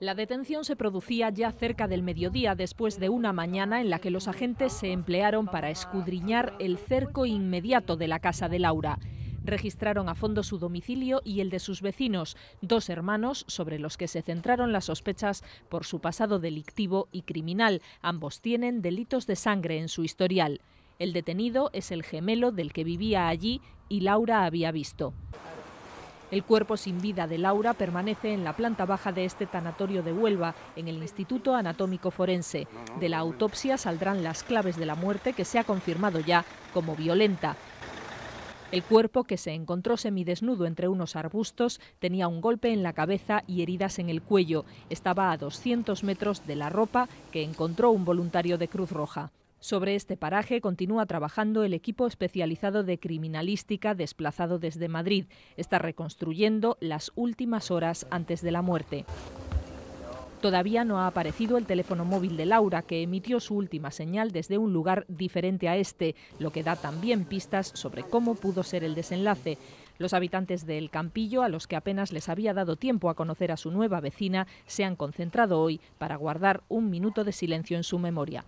La detención se producía ya cerca del mediodía, después de una mañana en la que los agentes se emplearon para escudriñar el cerco inmediato de la casa de Laura. Registraron a fondo su domicilio y el de sus vecinos, dos hermanos sobre los que se centraron las sospechas por su pasado delictivo y criminal. Ambos tienen delitos de sangre en su historial. El detenido es el gemelo del que vivía allí y Laura había visto. El cuerpo sin vida de Laura permanece en la planta baja de este tanatorio de Huelva, en el Instituto Anatómico Forense. De la autopsia saldrán las claves de la muerte que se ha confirmado ya como violenta. El cuerpo, que se encontró semidesnudo entre unos arbustos, tenía un golpe en la cabeza y heridas en el cuello. Estaba a 200 metros de la ropa que encontró un voluntario de Cruz Roja. Sobre este paraje continúa trabajando el equipo especializado de criminalística desplazado desde Madrid. Está reconstruyendo las últimas horas antes de la muerte. Todavía no ha aparecido el teléfono móvil de Laura, que emitió su última señal desde un lugar diferente a este, lo que da también pistas sobre cómo pudo ser el desenlace. Los habitantes del Campillo, a los que apenas les había dado tiempo a conocer a su nueva vecina, se han concentrado hoy para guardar un minuto de silencio en su memoria.